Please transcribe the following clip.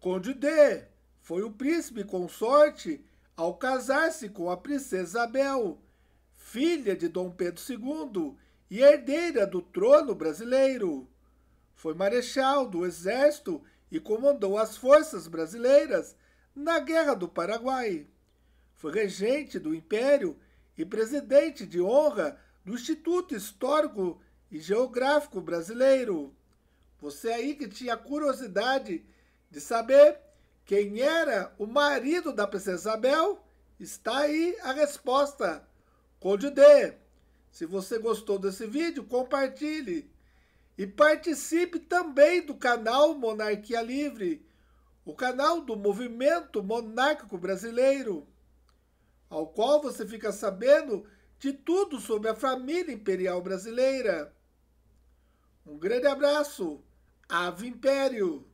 Conde D foi o príncipe consorte ao casar-se com a princesa Isabel, filha de Dom Pedro II e herdeira do trono brasileiro. Foi marechal do exército e comandou as forças brasileiras na Guerra do Paraguai. Foi regente do Império e presidente de honra do Instituto Histórico e Geográfico Brasileiro. Você aí que tinha curiosidade de saber quem era o marido da princesa Isabel, está aí a resposta. Conde D. Se você gostou desse vídeo, compartilhe. E participe também do canal Monarquia Livre, o canal do movimento monárquico brasileiro, ao qual você fica sabendo de tudo sobre a família imperial brasileira. Um grande abraço. Ave Império!